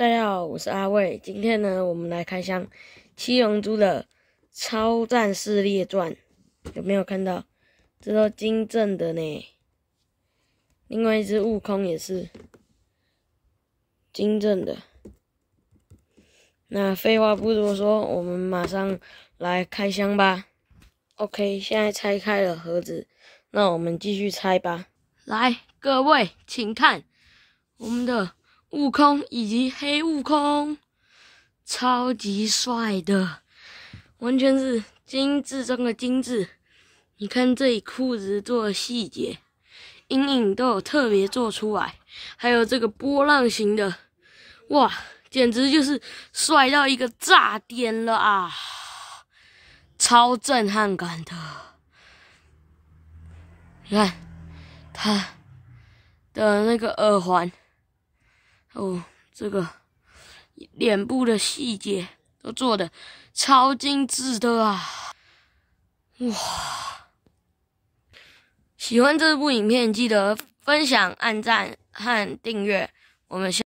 大家好，我是阿伟。今天呢，我们来开箱《七龙珠》的《超战士列传》。有没有看到这都金正的呢？另外一只悟空也是金正的。那废话不多说，我们马上来开箱吧。OK，现在拆开了盒子，那我们继续拆吧。来，各位请看我们的。悟空以及黑悟空，超级帅的，完全是精致中的精致。你看这里裤子做的细节，阴影都有特别做出来，还有这个波浪形的，哇，简直就是帅到一个炸点了啊！超震撼感的，你看他的那个耳环。哦，这个脸部的细节都做的超精致的啊！哇，喜欢这部影片记得分享、按赞和订阅，我们下。